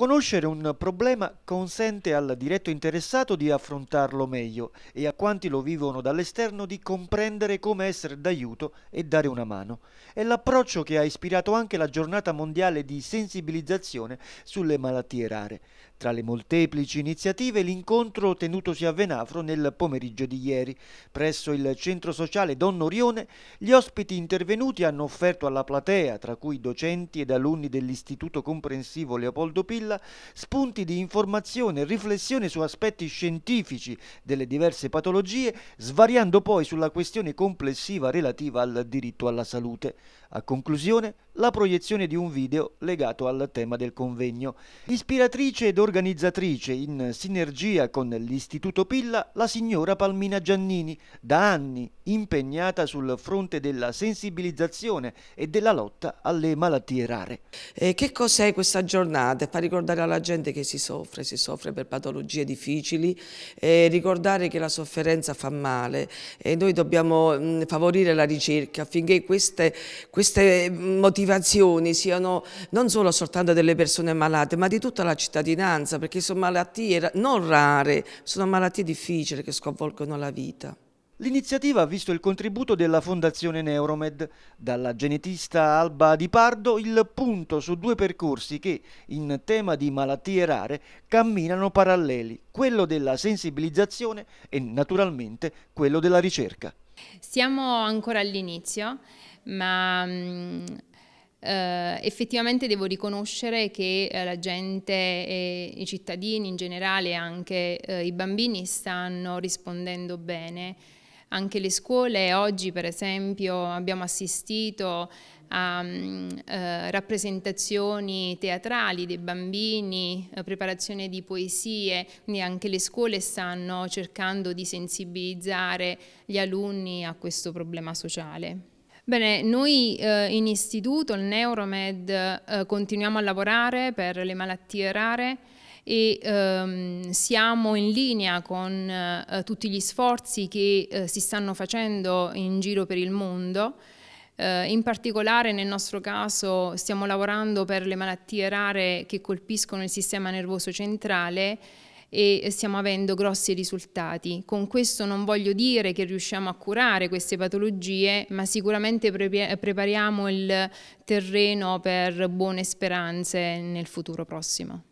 Conoscere un problema consente al diretto interessato di affrontarlo meglio e a quanti lo vivono dall'esterno di comprendere come essere d'aiuto e dare una mano. È l'approccio che ha ispirato anche la giornata mondiale di sensibilizzazione sulle malattie rare. Tra le molteplici iniziative l'incontro tenutosi a Venafro nel pomeriggio di ieri. Presso il centro sociale Don Orione gli ospiti intervenuti hanno offerto alla platea, tra cui docenti ed alunni dell'Istituto Comprensivo Leopoldo Pilla, spunti di informazione e riflessione su aspetti scientifici delle diverse patologie, svariando poi sulla questione complessiva relativa al diritto alla salute. A conclusione la proiezione di un video legato al tema del convegno. Ispiratrice ed organizzatrice organizzatrice in sinergia con l'Istituto Pilla la signora Palmina Giannini, da anni impegnata sul fronte della sensibilizzazione e della lotta alle malattie rare. Eh, che cos'è questa giornata? Fa ricordare alla gente che si soffre, si soffre per patologie difficili, eh, ricordare che la sofferenza fa male e noi dobbiamo mm, favorire la ricerca affinché queste, queste mm, motivazioni siano non solo soltanto delle persone malate ma di tutta la cittadinanza abbastanza perché sono malattie non rare, sono malattie difficili che sconvolgono la vita. L'iniziativa ha visto il contributo della Fondazione Neuromed, dalla genetista Alba Di Pardo il punto su due percorsi che, in tema di malattie rare, camminano paralleli, quello della sensibilizzazione e naturalmente quello della ricerca. Siamo ancora all'inizio, ma mm, eh, effettivamente devo riconoscere che eh, la gente e i cittadini in generale, anche eh, i bambini, stanno rispondendo bene. Anche le scuole oggi, per esempio, abbiamo assistito a mm, eh, rappresentazioni teatrali dei bambini, eh, preparazione di poesie, quindi anche le scuole stanno cercando di sensibilizzare gli alunni a questo problema sociale. Bene, noi eh, in istituto, il Neuromed, eh, continuiamo a lavorare per le malattie rare e ehm, siamo in linea con eh, tutti gli sforzi che eh, si stanno facendo in giro per il mondo. Eh, in particolare nel nostro caso stiamo lavorando per le malattie rare che colpiscono il sistema nervoso centrale e stiamo avendo grossi risultati. Con questo non voglio dire che riusciamo a curare queste patologie, ma sicuramente prepariamo il terreno per buone speranze nel futuro prossimo.